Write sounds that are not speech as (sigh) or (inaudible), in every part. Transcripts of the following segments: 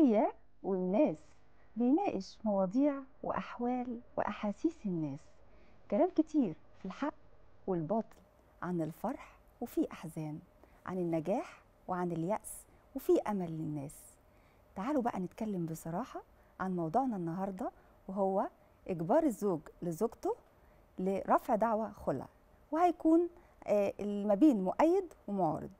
العقلية والناس بيناقش مواضيع وأحوال وأحاسيس الناس كلام كتير في الحق والباطل عن الفرح وفي أحزان عن النجاح وعن اليأس وفي أمل للناس تعالوا بقى نتكلم بصراحة عن موضوعنا النهاردة وهو إجبار الزوج لزوجته لرفع دعوة خلع وهيكون آه، ما بين مؤيد ومعارض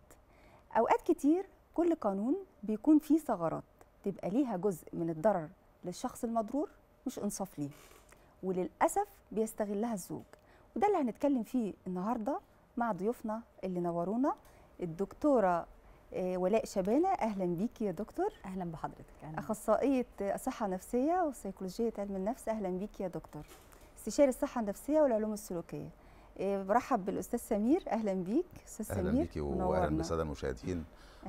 أوقات كتير كل قانون بيكون فيه ثغرات تبقى ليها جزء من الضرر للشخص المضرور مش انصاف ليه وللاسف بيستغلها الزوج وده اللي هنتكلم فيه النهارده مع ضيوفنا اللي نورونا الدكتوره آه، ولاء شبانه اهلا بيكي يا دكتور اهلا بحضرتك أهلاً اخصائيه صحه نفسيه وسيكولوجيه علم النفس اهلا بيكي يا دكتور استشاري الصحه النفسيه والعلوم السلوكيه آه، برحب بالاستاذ سمير اهلا بيك استاذ أهلاً سمير اهلا بيكي واهلا بالساده المشاهدين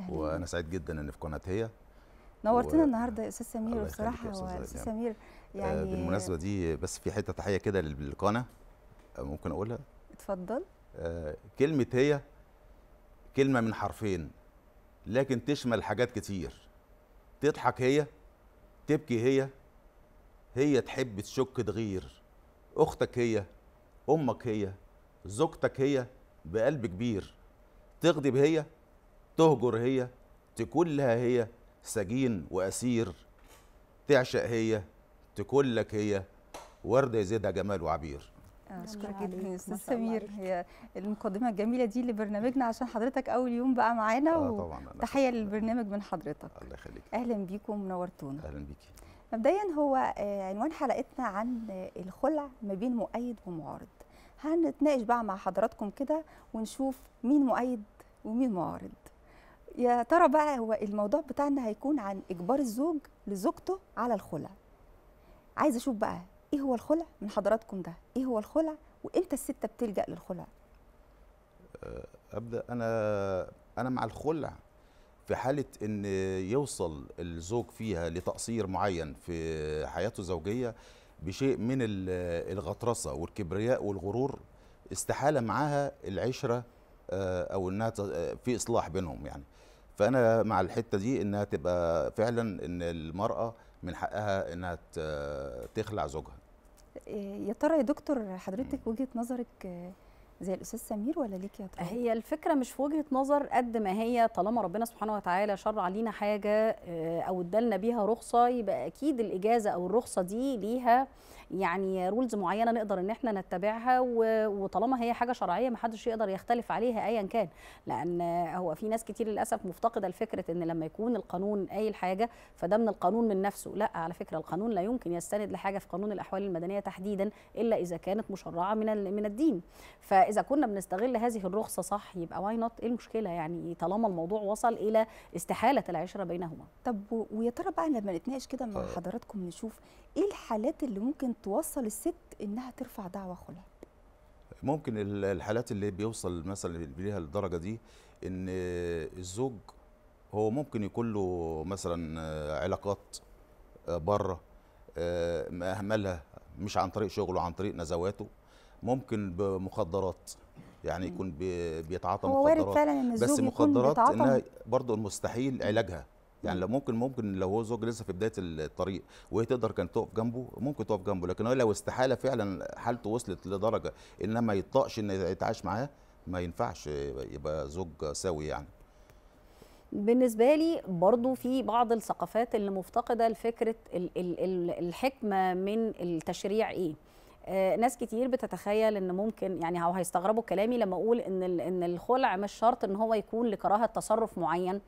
وانا سعيد جدا ان في قناه هي نورتنا النهارده يا استاذ سمير بصراحه هو استاذ سمير آه، يعني بالمناسبه دي بس في حته تحيه كده للقناه آه، ممكن اقولها اتفضل آه كلمه هي كلمه من حرفين لكن تشمل حاجات كتير تضحك هي تبكي هي هي تحب تشك تغير اختك هي امك هي زوجتك هي بقلب كبير تغضب هي تهجر هي تكون لها هي سجين وأسير تعشق هي تكلك هي وردة يزيدها جمال وعبير آه، شكرا جدا يا استاذ سمير هي المقدمه الجميله دي لبرنامجنا عشان حضرتك اول يوم بقى معانا آه وتحيه للبرنامج من حضرتك الله يخليك اهلا بيكم ونورتونا اهلا بيكي مبدئيا هو آه، عنوان حلقتنا عن آه، الخلع ما بين مؤيد ومعارض هنتناقش بقى مع حضراتكم كده ونشوف مين مؤيد ومين معارض يا ترى بقى هو الموضوع بتاعنا هيكون عن اجبار الزوج لزوجته على الخلع عايزه اشوف بقى ايه هو الخلع من حضراتكم ده ايه هو الخلع وامتى الست بتلجا للخلع أه، ابدا انا انا مع الخلع في حاله ان يوصل الزوج فيها لتقصير معين في حياته الزوجيه بشيء من الغطرسه والكبرياء والغرور استحاله معاها العشره أه، او انها في اصلاح بينهم يعني فانا مع الحته دي انها تبقى فعلا ان المراه من حقها انها تخلع زوجها آه، يا ترى يا دكتور حضرتك وجهه نظرك آه، زي الاستاذ سمير ولا ليكي يا ترى هي الفكره مش في وجهه نظر قد ما هي طالما ربنا سبحانه وتعالى شرع لينا حاجه آه، او ادالنا بيها رخصه يبقى اكيد الاجازه او الرخصه دي ليها آه يعني رولز معينه نقدر ان احنا نتبعها وطالما هي حاجه شرعيه ما حدش يقدر يختلف عليها ايا كان لان هو في ناس كتير للاسف مفتقده لفكره ان لما يكون القانون قايل حاجه فده من القانون من نفسه لا على فكره القانون لا يمكن يستند لحاجه في قانون الاحوال المدنيه تحديدا الا اذا كانت مشرعه من من الدين فاذا كنا بنستغل هذه الرخصه صح يبقى واي نوت ايه المشكله يعني طالما الموضوع وصل الى استحاله العشره بينهما طب ويا ترى بقى لما نتناقش كده مع آه. حضراتكم نشوف ايه الحالات اللي ممكن توصل الست انها ترفع دعوى خلع ممكن الحالات اللي بيوصل مثلا ليها الدرجه دي ان الزوج هو ممكن يكون له مثلا علاقات بره مهملها مش عن طريق شغله عن طريق نزواته ممكن بمخدرات يعني يكون بيتعاطى مخدرات هو وارد فعلا ان الزوج بس مخدرات يكون بيتعاطى انها برضه مستحيل علاجها يعني لو ممكن ممكن لو هو زوج لسه في بدايه الطريق وهي تقدر كانت تقف جنبه ممكن تقف جنبه لكن هو لو استحاله فعلا حالته وصلت لدرجه انها ما يطاقش ان يتعايش معاه ما ينفعش يبقى زوج سوي يعني بالنسبة لي برضو في بعض الثقافات اللي مفتقدة لفكرة الحكمة من التشريع إيه آه، ناس كتير بتتخيل ان ممكن يعني هو هيستغربوا كلامي لما اقول ان ان الخلع مش شرط ان هو يكون لكراهه تصرف معين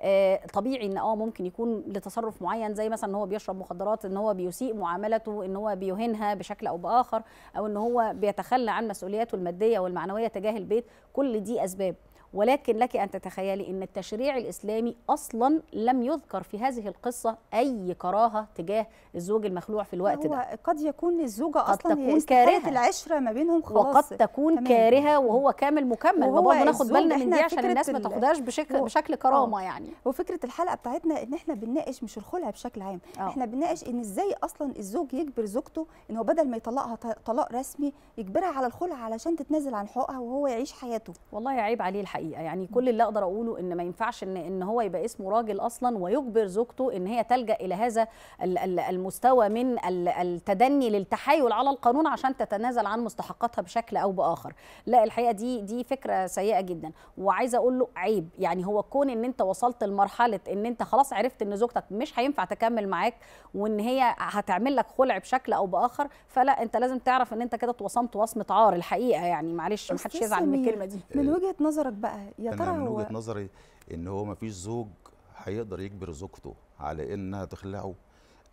آه، طبيعي ان اه ممكن يكون لتصرف معين زي مثلا ان هو بيشرب مخدرات ان هو بيسيء معاملته ان هو بيهينها بشكل او باخر او ان هو بيتخلى عن مسؤولياته الماديه والمعنويه تجاه البيت كل دي اسباب ولكن لك أن تتخيلي أن التشريع الإسلامي أصلا لم يذكر في هذه القصة أي كراهة تجاه الزوج المخلوع في الوقت ده قد يكون الزوجة أصلا تكون كارهة العشرة ما بينهم خلاص وقد تكون تمام. كارهة وهو كامل مكمل وهو برضه ناخد بالنا من دي عشان الناس ما تاخدهاش بشكل و... بشكل آه. كرامة أوه. يعني وفكرة الحلقة بتاعتنا إن إحنا بنناقش مش الخلع بشكل عام أوه. إحنا بنناقش إن إزاي أصلا الزوج يجبر زوجته إن هو بدل ما يطلقها طلاق رسمي يجبرها على الخلع علشان تتنازل عن حقوقها وهو يعيش حياته والله عيب عليه الحقيقة الحقيقه يعني كل اللي اقدر اقوله ان ما ينفعش ان ان هو يبقى اسمه راجل اصلا ويجبر زوجته ان هي تلجا الى هذا المستوى من التدني للتحايل على القانون عشان تتنازل عن مستحقاتها بشكل او باخر لا الحقيقه دي دي فكره سيئه جدا وعايزه اقول له عيب يعني هو كون ان انت وصلت لمرحله ان انت خلاص عرفت ان زوجتك مش هينفع تكمل معاك وان هي هتعمل لك خلع بشكل او باخر فلا انت لازم تعرف ان انت كده اتوصمت وصمه عار الحقيقه يعني معلش محدش يزعل من الكلمه دي من وجهه نظرك بقى بقى يا ترى هو من وجهه نظري ان هو ما فيش زوج هيقدر يجبر زوجته على انها تخلعه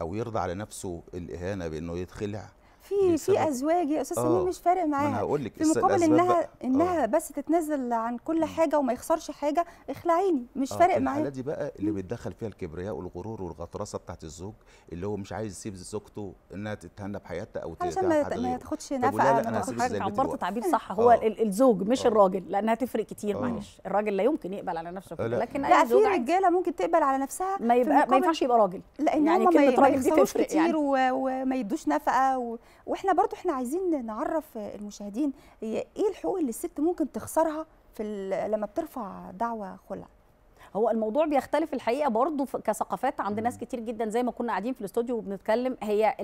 او يرضى على نفسه الاهانه بانه يتخلع في في ازواج يا استاذ سمير آه. مش فارق معاها انا هقول لك في مقابل انها بقى. آه. انها بس تتنازل عن كل حاجه وما يخسرش حاجه اخلعيني مش آه، فارق معايا الحاله دي بقى اللي بيتدخل فيها الكبرياء والغرور والغطرسه بتاعت الزوج اللي هو مش عايز يسيب زوجته انها تتهنى بحياتها او عشان ما تاخدش نفقه انا عبرت تعبير (laughs) صح هو الزوج مش الراجل لانها تفرق كتير معلش الراجل لا يمكن يقبل على نفسه كده لكن لا في رجاله ممكن تقبل على نفسها ما يبقى ما ينفعش يبقى راجل لان يعني كلمه راجل دي تفرق يعني وما يدوش نفقه واحنا برضو احنا عايزين نعرف المشاهدين ايه الحقوق اللي الست ممكن تخسرها في لما بترفع دعوه خلع هو الموضوع بيختلف الحقيقه برضه كثقافات عند ناس كتير جدا زي ما كنا قاعدين في الاستوديو وبنتكلم هي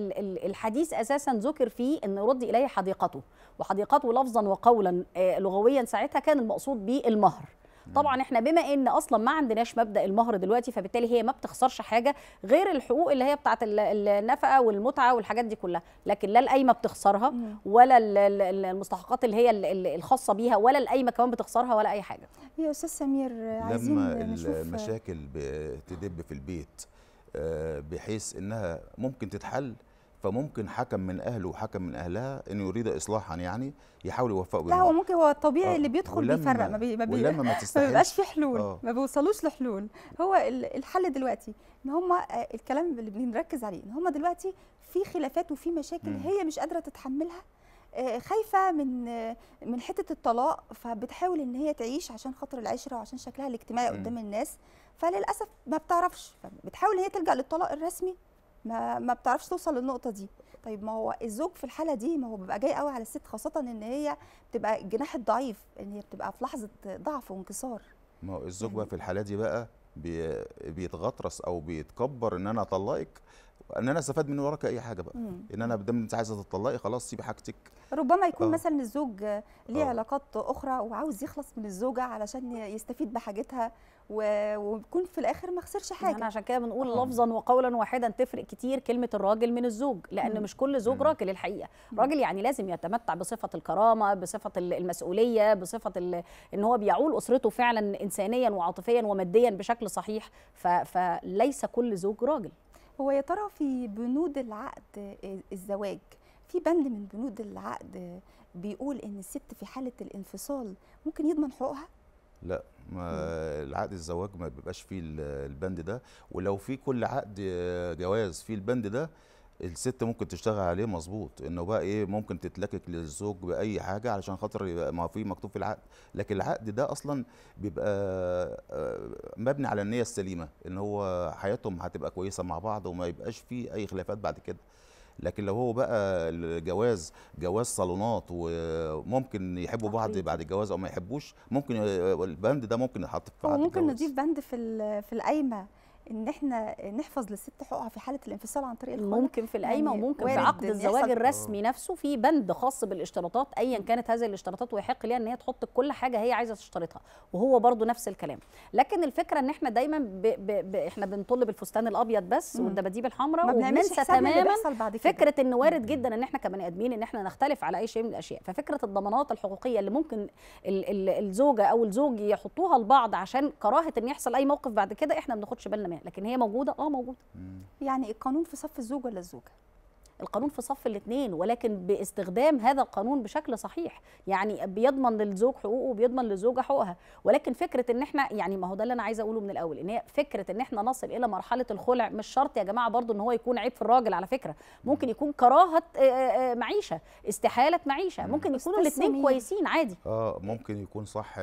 الحديث اساسا ذكر فيه ان رد اليه حديقته وحديقته لفظا وقولا آه، لغويا ساعتها كان المقصود به المهر طبعا احنا بما ان اصلا ما عندناش مبدا المهر دلوقتي فبالتالي هي ما بتخسرش حاجه غير الحقوق اللي هي بتاعه النفقه والمتعه والحاجات دي كلها لكن لا القايمه بتخسرها ولا المستحقات اللي هي الخاصه بيها ولا القايمه كمان بتخسرها ولا اي حاجه يا استاذ سمير عايزين لما المشاكل بتدب في البيت آه، بحيث انها ممكن تتحل فممكن حكم من اهله وحكم من اهلها انه يريد اصلاحا يعني يحاول يوفقه لا هو ممكن هو الطبيعي آه. اللي بيدخل بيفرق ما بي ما, بي ما, (laughs) ما بيبقاش في حلول آه. ما بيوصلوش لحلول هو الحل دلوقتي ان هم آه، الكلام اللي بنركز عليه ان هم دلوقتي في خلافات وفي مشاكل م. هي مش قادره تتحملها آه، خايفه من آه، من حته الطلاق فبتحاول ان هي تعيش عشان خاطر العشره وعشان شكلها الاجتماعي قدام الناس فللاسف ما بتعرفش فبتحاول ان هي تلجا للطلاق الرسمي ما, ما بتعرفش توصل للنقطه دي طيب ما هو الزوج في الحاله دي ما هو بيبقى جاي قوي على الست خاصه ان هي بتبقى الجناح الضعيف ان هي بتبقى في لحظه ضعف وانكسار ما هو الزوج بقى يعني في الحاله دي بقى بيتغطرس او بيتكبر ان انا اطلقك ان انا استفاد من وراك اي حاجه بقى مم. ان انا بدل انت عايزه تطلقي خلاص سيبي حاجتك ربما يكون آه. مثلا الزوج ليه آه. علاقات اخرى وعاوز يخلص من الزوجه علشان يستفيد بحاجتها ويكون في الاخر ما خسرش يعني حاجه يعني عشان كده بنقول آه. لفظا وقولا واحدا تفرق كتير كلمه الراجل من الزوج لان مم. مش كل زوج مم. راجل الحقيقه مم. راجل يعني لازم يتمتع بصفه الكرامه بصفه المسؤوليه بصفه ان هو بيعول اسرته فعلا انسانيا وعاطفيا وماديا بشكل صحيح فليس كل زوج راجل هو يا ترى في بنود العقد الزواج في بند من بنود العقد بيقول ان الست في حاله الانفصال ممكن يضمن حقوقها لا ما العقد الزواج ما بيبقاش فيه البند ده ولو في كل عقد جواز فيه البند ده الست ممكن تشتغل عليه مظبوط انه بقى ايه ممكن تتلكك للزوج باي حاجه علشان خاطر يبقى ما في مكتوب في العقد لكن العقد ده اصلا بيبقى آه، مبني على النيه السليمه ان هو حياتهم هتبقى كويسه مع بعض وما يبقاش فيه اي خلافات بعد كده لكن لو هو بقى الجواز جواز صالونات وممكن يحبوا بعض بعد الجواز او ما يحبوش ممكن آه، البند ده ممكن يتحط في ممكن نضيف بند في في القايمه ان احنا نحفظ للست حقوقها في حاله الانفصال عن طريق الخلع ممكن في القايمه يعني وممكن في عقد الزواج الرسمي نفسه في بند خاص بالاشتراطات ايا كانت هذه الاشتراطات ويحق ليها ان هي تحط كل حاجه هي عايزه تشترطها وهو برضو نفس الكلام لكن الفكره ان احنا دايما ب... ب... ب... احنا بنطلب الفستان الابيض بس والدباديب الحمراء وبننسى تماما فكره ان وارد جدا ان احنا كبني ادمين ان احنا نختلف على اي شيء من الاشياء ففكره الضمانات الحقوقيه اللي ممكن ال... ال... الزوجه او الزوج يحطوها لبعض عشان كراهه ان يحصل اي موقف بعد كده احنا ما بناخدش بالنا منها لكن هي موجوده اه موجوده مم. يعني القانون في صف الزوج ولا الزوجه القانون في صف الاثنين ولكن باستخدام هذا القانون بشكل صحيح يعني بيضمن للزوج حقوقه وبيضمن للزوجه حقوقها ولكن فكره ان احنا يعني ما هو ده اللي انا عايزه اقوله من الاول ان هي فكره ان احنا نصل الى مرحله الخلع مش شرط يا جماعه برضو ان هو يكون عيب في الراجل على فكره ممكن يكون كراهه آه، آه، آه، معيشه استحاله معيشه ممكن يكونوا الاثنين كويسين عادي اه ممكن يكون صح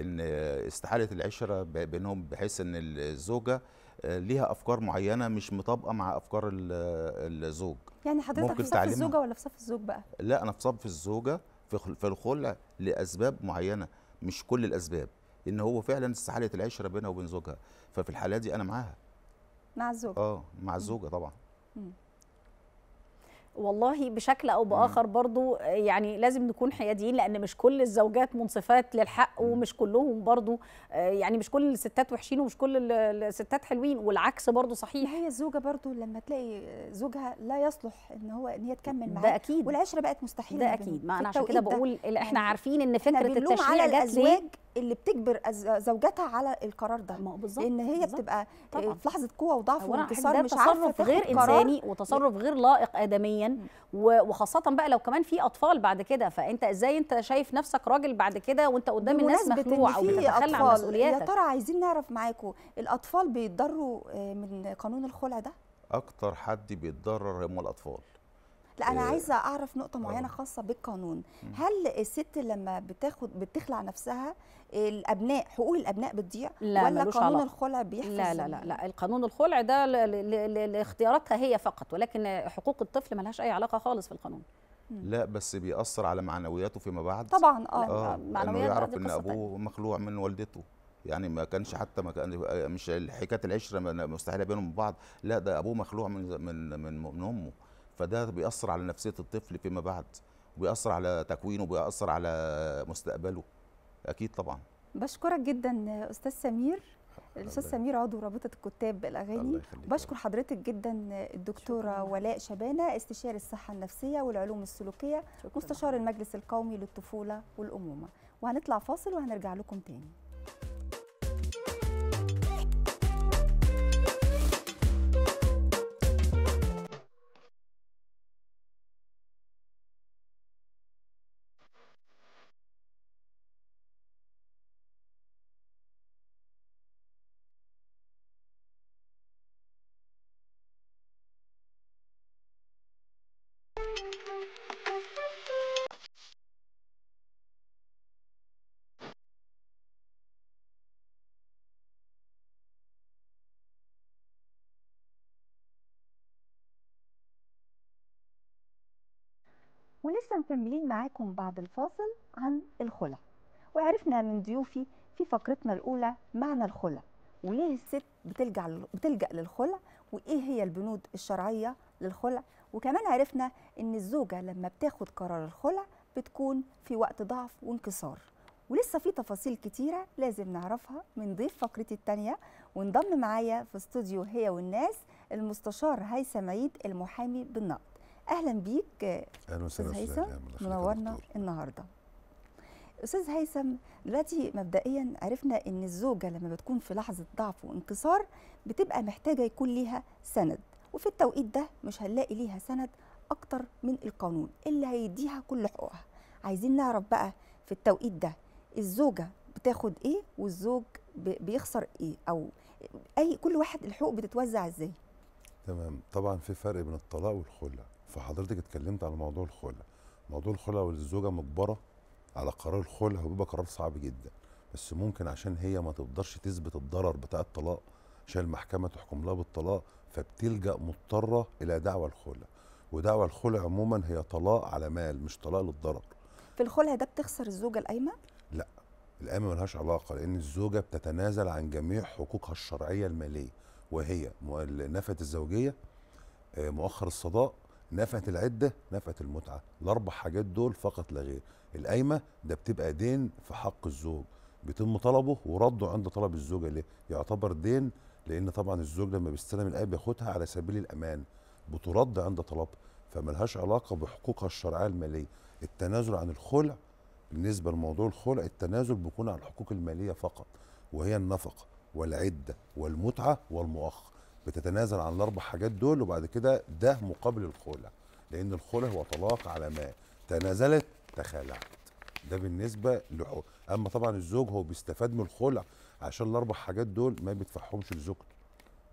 ان استحاله العشره بينهم بحيث ان الزوجه آه، ليها افكار معينه مش مطابقه مع افكار الزوج يعني حضرتك في صف الزوجه ولا في صف الزوج بقى لا انا في صف الزوجه في الخلع لاسباب معينه مش كل الاسباب ان هو فعلا استحاله العشره بينها وبين زوجها ففي الحاله دي انا معاها مع الزوجه اه مع الزوجه طبعا مم. والله بشكل او باخر برضو يعني لازم نكون حياديين لان مش كل الزوجات منصفات للحق ومش كلهم برضو آه، يعني مش كل الستات وحشين ومش كل الستات حلوين والعكس برضو صحيح هي الزوجه برضو لما تلاقي زوجها لا يصلح ان هو ان هي تكمل معاه ده اكيد والعشره بقت مستحيله ده اكيد ما انا عشان كده بقول احنا يعني عارفين ان فكره التشريع على الازواج اللي بتجبر زوجتها على القرار ده ما بالظبط لان هي بالزبط. بتبقى آه، طبعا. في لحظه قوه وضعف وانتصار مش عارفه تصرف غير انساني وتصرف غير لائق ادميا وخاصه بقى لو كمان في اطفال بعد كده فانت ازاي انت شايف نفسك راجل بعد كده وانت قدام الناس مخلوع او بتتخلى عن مسؤولياتك يا ترى عايزين نعرف معاكم الاطفال بيتضروا آه، من قانون الخلع ده اكتر حد بيتضرر هم الاطفال لا انا آه. عايزه اعرف نقطه آه. معينه خاصه بالقانون هل الست لما بتاخد بتخلع نفسها الابناء حقوق الابناء بتضيع لا ولا قانون علاقة. الخلع بيحفظ لا لا لا, لا القانون الخلع ده لاختياراتها هي فقط ولكن حقوق الطفل لهاش اي علاقه خالص في القانون لا بس بيأثر على معنوياته فيما بعد طبعا اه, آه معنوياته يعرف ان ابوه مخلوع من والدته يعني ما كانش آه. حتى ما كان مش حكايه العشره مستحيله بينهم بعض لا ده ابوه مخلوع من من من, من امه فده بيأثر على نفسية الطفل فيما بعد وبيأثر على تكوينه وبيأثر على مستقبله أكيد طبعا بشكرك جدا أستاذ سمير الاستاذ سمير عضو رابطه الكتاب الاغاني بشكر حضرتك جدا الدكتوره ولاء شبانه استشاري الصحه النفسيه والعلوم السلوكيه مستشار المجلس القومي للطفوله والامومه وهنطلع فاصل وهنرجع لكم تاني مكملين معاكم بعد الفاصل عن الخلع وعرفنا من ضيوفي في فقرتنا الأولى معنى الخلع وليه الست بتلجأ بتلجأ للخلع وإيه هي البنود الشرعية للخلع وكمان عرفنا إن الزوجة لما بتاخد قرار الخلع بتكون في وقت ضعف وانكسار ولسه في تفاصيل كتيرة لازم نعرفها من ضيف فقرتي التانية وانضم معايا في استوديو هي والناس المستشار هيثم عيد المحامي بالنقد اهلا بيك اهلا وسهلا هيثم منورنا النهارده استاذ هيثم دلوقتي مبدئيا عرفنا ان الزوجه لما بتكون في لحظه ضعف وانكسار بتبقى محتاجه يكون ليها سند وفي التوقيت ده مش هنلاقي ليها سند اكتر من القانون اللي هيديها كل حقوقها عايزين نعرف بقى في التوقيت ده الزوجه بتاخد ايه والزوج بيخسر ايه او اي كل واحد الحقوق بتتوزع ازاي تمام طبعا في فرق بين الطلاق والخلع فحضرتك اتكلمت على موضوع الخلع موضوع الخلع والزوجه مجبره على قرار الخلع هو بيبقى قرار صعب جدا بس ممكن عشان هي ما تقدرش تثبت الضرر بتاع الطلاق عشان المحكمه تحكم لها بالطلاق فبتلجا مضطره الى دعوى الخلع ودعوى الخلع عموما هي طلاق على مال مش طلاق للضرر في الخلع ده بتخسر الزوجه القايمه لا القايمه ملهاش علاقه لان الزوجه بتتنازل عن جميع حقوقها الشرعيه الماليه وهي نفت الزوجيه آه، مؤخر الصداق نفت العده نفت المتعه الاربع حاجات دول فقط لا غير القايمه ده بتبقى دين في حق الزوج بيتم طلبه ورده عند طلب الزوجه ليه يعتبر دين لان طبعا الزوج لما بيستلم القايمه بياخدها على سبيل الامان بترد عند طلبها فملهاش علاقه بحقوقها الشرعيه الماليه التنازل عن الخلع بالنسبه لموضوع الخلع التنازل بيكون عن الحقوق الماليه فقط وهي النفقه والعده والمتعه والمؤخر بتتنازل عن الاربع حاجات دول وبعد كده ده مقابل الخلع لان الخلع هو طلاق على ما تنازلت تخالعت ده بالنسبه لحو اما طبعا الزوج هو بيستفاد من الخلع عشان الاربع حاجات دول ما بيدفعهمش لزوجته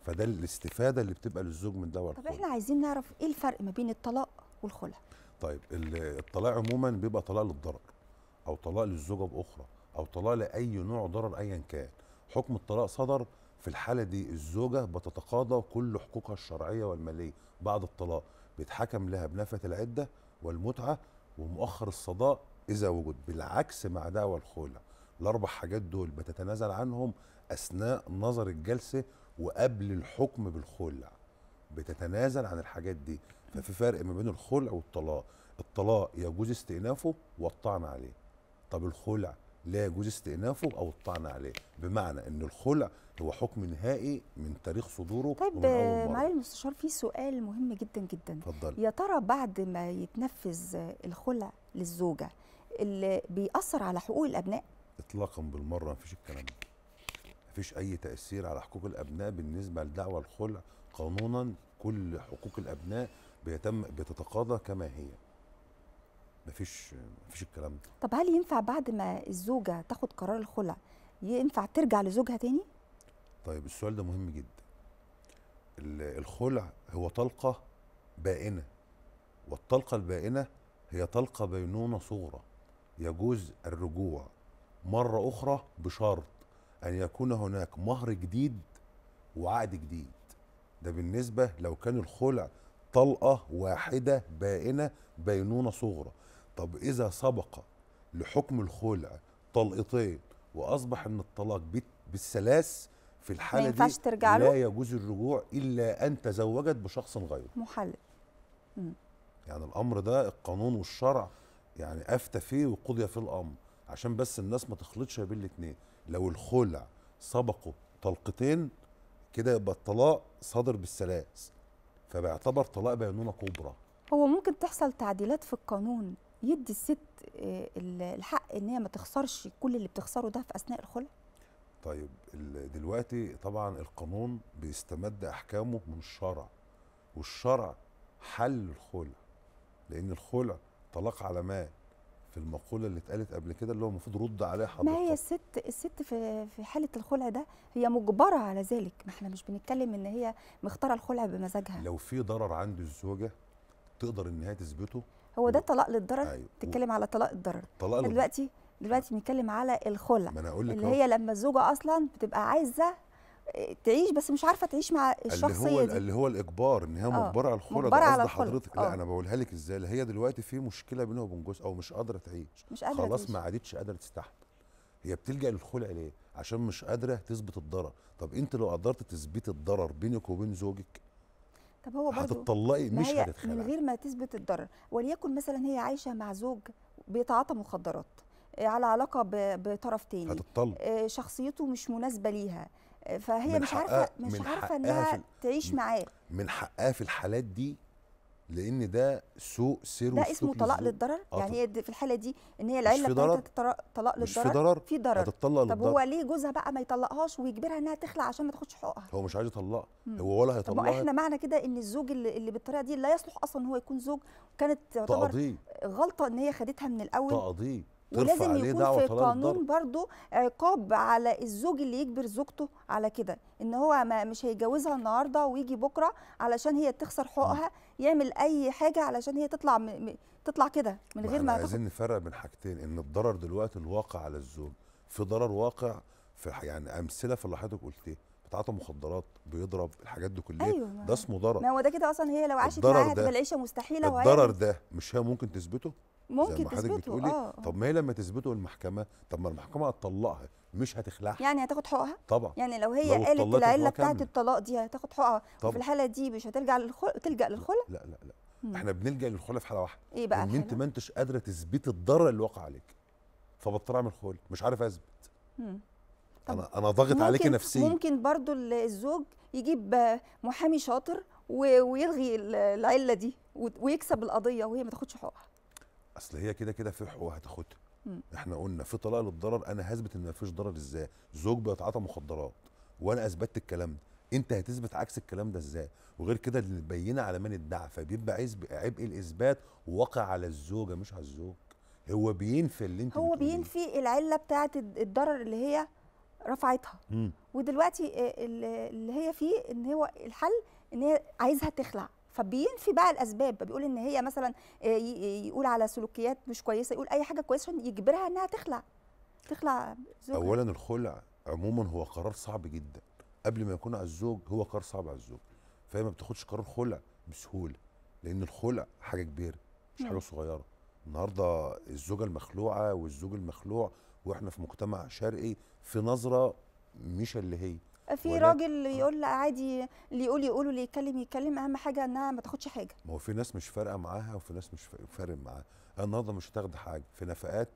فده الاستفاده اللي بتبقى للزوج من ده طب احنا عايزين نعرف ايه الفرق ما بين الطلاق والخلع طيب الطلاق عموما بيبقى طلاق للضرر او طلاق للزوجه باخرى او طلاق لاي نوع ضرر ايا كان حكم الطلاق صدر في الحاله دي الزوجه بتتقاضى كل حقوقها الشرعيه والماليه بعد الطلاق بيتحكم لها بنفة العده والمتعه ومؤخر الصداق اذا وجد بالعكس مع دعوى الخلع الاربع حاجات دول بتتنازل عنهم اثناء نظر الجلسه وقبل الحكم بالخلع بتتنازل عن الحاجات دي ففي فرق ما بين الخلع والطلاق الطلاق يجوز استئنافه والطعن عليه طب الخلع لا يجوز استئنافه او الطعن عليه بمعنى ان الخلع هو حكم نهائي من تاريخ صدوره طيب معالي المستشار في سؤال مهم جدا جدا فضل. يا ترى بعد ما يتنفذ الخلع للزوجه اللي بيأثر على حقوق الابناء اطلاقا بالمره ما فيش الكلام ده ما فيش اي تاثير على حقوق الابناء بالنسبه لدعوى الخلع قانونا كل حقوق الابناء بيتم بتتقاضى كما هي مفيش مفيش الكلام ده طب هل ينفع بعد ما الزوجه تاخد قرار الخلع ينفع ترجع لزوجها تاني؟ طيب السؤال ده مهم جدا الخلع هو طلقه بائنه والطلقه البائنه هي طلقه بينونه صغرى يجوز الرجوع مره اخرى بشرط ان يكون هناك مهر جديد وعقد جديد ده بالنسبه لو كان الخلع طلقه واحده بائنه بينونه صغرى طب إذا سبق لحكم الخلع طلقتين وأصبح أن الطلاق بالثلاث في الحالة دي ترجع له؟ لا يجوز الرجوع إلا أن تزوجت بشخص غيره محلل يعني الأمر ده القانون والشرع يعني أفتى فيه وقضي في الأمر عشان بس الناس ما تخلطش بين الاتنين لو الخلع سبقه طلقتين كده يبقى الطلاق صدر بالثلاث فبيعتبر طلاق بينونة كبرى هو ممكن تحصل تعديلات في القانون يدي الست آه، الحق ان هي ما تخسرش كل اللي بتخسره ده في اثناء الخلع طيب دلوقتي طبعا القانون بيستمد احكامه من الشرع والشرع حل الخلع لان الخلع طلاق على ما في المقوله اللي اتقالت قبل كده اللي هو المفروض رد عليها حضرتك ما هي الست الست في في حاله الخلع ده هي مجبره على ذلك ما احنا مش بنتكلم ان هي مختاره الخلع بمزاجها لو في ضرر عند الزوجه تقدر ان هي تثبته هو ده طلاق للضرر أيوه. تتكلم على طلاق الضرر طلاق دلوقتي دلوقتي بنتكلم على الخلع اللي هو. هي لما الزوجه اصلا بتبقى عايزه آه، تعيش بس مش عارفه تعيش مع الشخصيه اللي هو دي. اللي هو الاجبار ان هي آه. مجبره على الخلع مجبره على الخلع حضرتك أوه. لا آه. انا بقولها لك ازاي هي دلوقتي في مشكله بينها وبين جوزها او مش قادره تعيش مش قادرة خلاص تعيش. ما عادتش قادره تستحمل هي بتلجا للخلع ليه عشان مش قادره تثبت الضرر طب انت لو قدرت تثبت الضرر بينك وبين زوجك طب هو برضه هتطلقي مش هتتخلع من غير ما تثبت الضرر وليكن مثلا هي عايشه مع زوج بيتعاطى مخدرات آه، على علاقه بطرف تاني هتطلق آه، شخصيته مش مناسبه ليها آه، فهي مش عارفه مش عارفه انها تعيش معاه من حقها في الحالات دي لان ده سوء سير ده اسمه طلاق للضرر آه، يعني في الحاله دي ان هي العله بتاعتها طلاق للضرر مش في ضرر في ضرر هتطلق للضرر طب هو ليه جوزها بقى ما يطلقهاش ويجبرها انها تخلع عشان ما تاخدش حقوقها هو مش عايز يطلقها هو ولا هيطلقها طب احنا معنى كده ان الزوج اللي, اللي بالطريقه دي لا يصلح اصلا هو يكون زوج وكانت تعتبر غلطه ان هي خدتها من الاول تقضيه ولازم يكون في القانون برضو عقاب آه، على الزوج اللي يجبر زوجته على كده ان هو ما مش هيجوزها النهارده ويجي بكره علشان هي تخسر حقوقها يعمل اي حاجه علشان هي تطلع م... تطلع كده من غير ما احنا عايزين نفرق بين حاجتين ان الضرر دلوقتي الواقع على الزوج في ضرر واقع في يعني امثله في اللي حضرتك قلتيه بتعاطى مخدرات بيضرب الحاجات دي كلها أيوة ده اسمه ضرر ما هو ده كده اصلا هي لو عاشت معاها هتبقى العيشه مستحيله الضرر ده مش هي ممكن تثبته ممكن تثبته آه. طب ما هي لما تثبته المحكمه طب ما المحكمه هتطلقها مش هتخلعها يعني هتاخد حقها طبعا يعني لو هي لو قالت العله بتاعت الطلاق دي هتاخد حقها وفي الحاله دي مش هترجع للخل... تلجا للخلع لا لا لا مم. احنا بنلجا للخلع في حاله واحده ايه بقى ان انت ما انتش قادره تثبتي الضرر اللي وقع عليك فبضطر اعمل خلع مش عارف اثبت انا انا ضاغط عليكي نفسيا ممكن برضو الزوج يجيب محامي شاطر ويلغي العله دي ويكسب القضيه وهي ما تاخدش حقها اصل هي كده كده في حقوق هتاخدها احنا قلنا في طلاق للضرر انا هثبت ان مفيش ضرر ازاي زوج بيتعاطى مخدرات وانا اثبتت الكلام ده انت هتثبت عكس الكلام ده ازاي وغير كده البينه على من ادعى فبيبقى عبء الاثبات واقع على الزوجه مش على الزوج هو بينفي اللي انت هو بينفي العله بتاعه الضرر اللي هي رفعتها مم. ودلوقتي آه، اللي هي فيه ان هو الحل ان هي عايزها تخلع فبينفي بقى الاسباب بيقول ان هي مثلا آه، يقول على سلوكيات مش كويسه يقول اي حاجه كويسه عشان يجبرها انها تخلع تخلع زوجها اولا الخلع عموما هو قرار صعب جدا قبل ما يكون على الزوج هو قرار صعب على الزوج فهي ما بتاخدش قرار خلع بسهوله لان الخلع حاجه كبيره مش حاجه نعم. صغيره النهارده الزوجه المخلوعه والزوج المخلوع واحنا في مجتمع شرقي في نظره مش اللي هي في راجل آه. يقول لا عادي اللي يقول يقول واللي يتكلم يتكلم اهم حاجه انها ما تاخدش حاجه ما هو في ناس مش فارقه معاها وفي ناس مش فارق معاها انا النهارده مش هتاخد حاجه في نفقات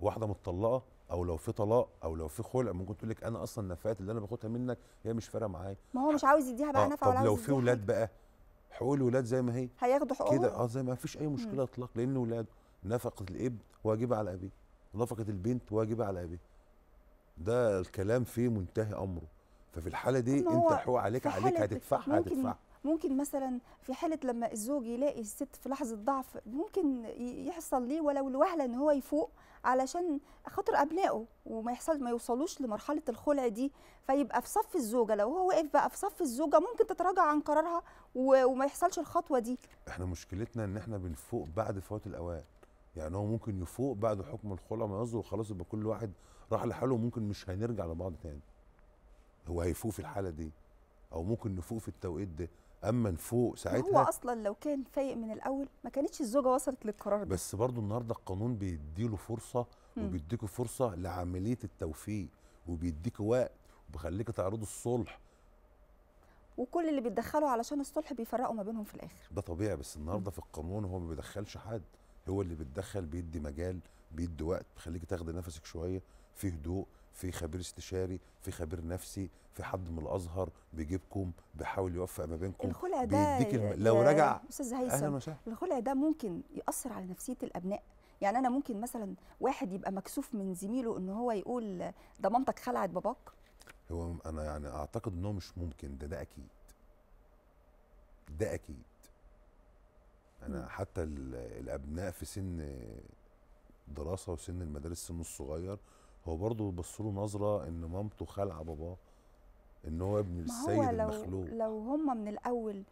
واحده متطلقه او لو في طلاق او لو في خلع ممكن تقول لك انا اصلا النفقات اللي انا باخدها منك هي مش فارقه معايا ما هو مش عاوز يديها بقى آه نفقه ولا طب لو في ولاد بقى حقوق الولاد زي ما هي هياخدوا حقوقهم كده اه زي ما فيش اي مشكله اطلاق لان ولاد نفقه الابن واجبه على ابيه نفقه البنت واجبه على ابيه ده الكلام فيه منتهي امره ففي الحاله دي انت حقوق عليك عليك هتدفعها هتدفعها ممكن مثلا في حاله لما الزوج يلاقي الست في لحظه ضعف ممكن يحصل ليه ولو الوهله ان هو يفوق علشان خاطر ابنائه وما يحصل ما يوصلوش لمرحله الخلع دي فيبقى في صف الزوجه لو هو وقف بقى في صف الزوجه ممكن تتراجع عن قرارها وما يحصلش الخطوه دي احنا مشكلتنا ان احنا بنفوق بعد فوات الاوان يعني هو ممكن يفوق بعد حكم الخلع ما يصدر وخلاص يبقى كل واحد راح لحاله ممكن مش هنرجع لبعض تاني هو هيفوق في الحاله دي او ممكن نفوق في التوقيت ده اما نفوق ساعتها هو اصلا لو كان فايق من الاول ما كانتش الزوجه وصلت للقرار ده بس برضو النهارده القانون بيديله فرصه وبيديكوا فرصه لعمليه التوفيق وبيديك وقت وبيخليك تعرضوا الصلح وكل اللي بيتدخلوا علشان الصلح بيفرقوا ما بينهم في الاخر ده طبيعي بس النهارده في القانون هو ما بيدخلش حد هو اللي بيتدخل بيدي مجال بيدي وقت بيخليك تاخدي نفسك شويه في هدوء في خبير استشاري في خبير نفسي في حد من الازهر بيجيبكم بيحاول يوفق ما بينكم الخلع ده الم... لو رجع استاذ هيثم الخلع ده ممكن ياثر على نفسيه الابناء يعني انا ممكن مثلا واحد يبقى مكسوف من زميله ان هو يقول ده مامتك خلعت باباك هو انا يعني اعتقد انه مش ممكن ده ده اكيد ده اكيد انا م. حتى الابناء في سن دراسه وسن المدارس سن الصغير هو برضه بص له نظره ان مامته خالعه باباه ان هو ابن السيد لو المخلوق لو هم من الاول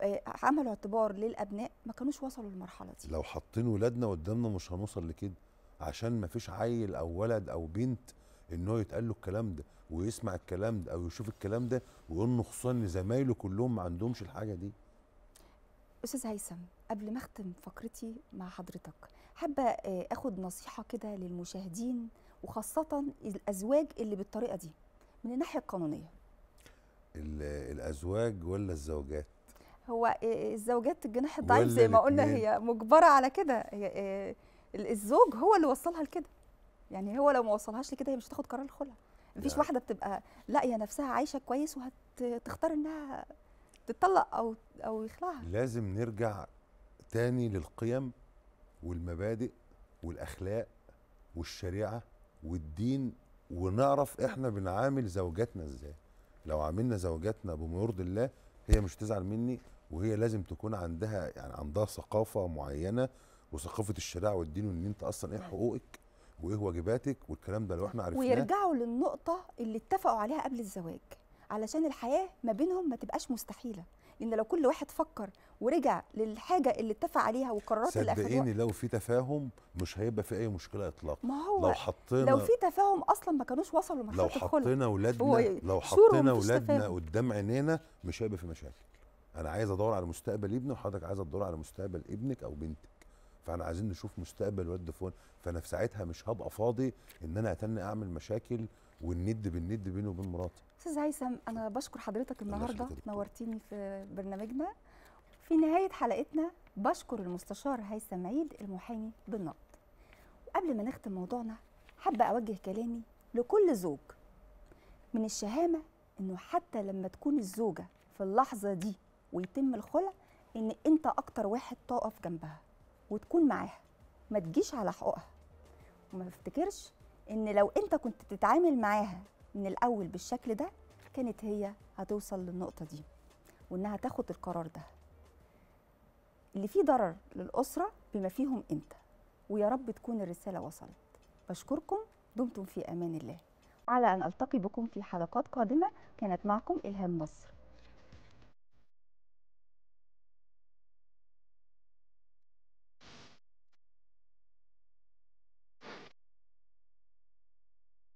آه، عملوا اعتبار للابناء ما كانوش وصلوا للمرحله دي لو حاطين ولادنا قدامنا مش هنوصل لكده عشان ما فيش عيل او ولد او بنت ان هو يتقال له الكلام ده ويسمع الكلام ده او يشوف الكلام ده وانه خصوصا ان زمايله كلهم ما عندهمش الحاجه دي استاذ هيثم قبل ما اختم فقرتي مع حضرتك حابه آه، اخد نصيحه كده للمشاهدين وخاصه الازواج اللي بالطريقه دي من الناحيه القانونيه الازواج ولا الزوجات هو آه، الزوجات الجناح الضعيف زي ما قلنا هي مجبره على كده آه، الزوج هو اللي وصلها لكده يعني هو لو ما وصلهاش لكده هي مش هتاخد قرار الخلع مفيش يعني واحده بتبقى لاقيه نفسها عايشه كويس وهتختار انها تطلق او او يخلعها لازم نرجع تاني للقيم والمبادئ والاخلاق والشريعه والدين ونعرف احنا بنعامل زوجاتنا ازاي لو عاملنا زوجاتنا بما يرضي الله هي مش تزعل مني وهي لازم تكون عندها يعني عندها ثقافه معينه وثقافه الشريعه والدين وان انت اصلا ايه حقوقك وايه واجباتك والكلام ده لو احنا عرفناه ويرجعوا للنقطه اللي اتفقوا عليها قبل الزواج علشان الحياه ما بينهم ما تبقاش مستحيله لان لو كل واحد فكر ورجع للحاجه اللي اتفق عليها والقرارات اللي صدقيني لو في تفاهم مش هيبقى في اي مشكله اطلاقا ما هو لو حطينا لو في تفاهم اصلا ما كانوش وصلوا لمرحله لو حطينا اولادنا لو حطينا اولادنا قدام عينينا مش هيبقى في مشاكل انا عايز ادور على مستقبل ابني وحضرتك عايزه تدور على مستقبل ابنك او بنتك فاحنا عايزين نشوف مستقبل ولد فون فانا في ساعتها مش هبقى فاضي ان انا اتني اعمل مشاكل والند بالند بيني وبين مراتي استاذ هيثم انا بشكر حضرتك النهارده نورتيني في برنامجنا في نهايه حلقتنا بشكر المستشار هيثم عيد المحامي بالنقد وقبل ما نختم موضوعنا حابه اوجه كلامي لكل زوج من الشهامه انه حتى لما تكون الزوجه في اللحظه دي ويتم الخلع ان انت اكتر واحد تقف جنبها وتكون معاها ما تجيش على حقوقها وما تفتكرش ان لو انت كنت تتعامل معاها من الاول بالشكل ده كانت هي هتوصل للنقطه دي وانها تاخد القرار ده اللي فيه ضرر للاسره بما فيهم انت ويا رب تكون الرساله وصلت بشكركم دمتم في امان الله على ان التقي بكم في حلقات قادمه كانت معكم الهام مصر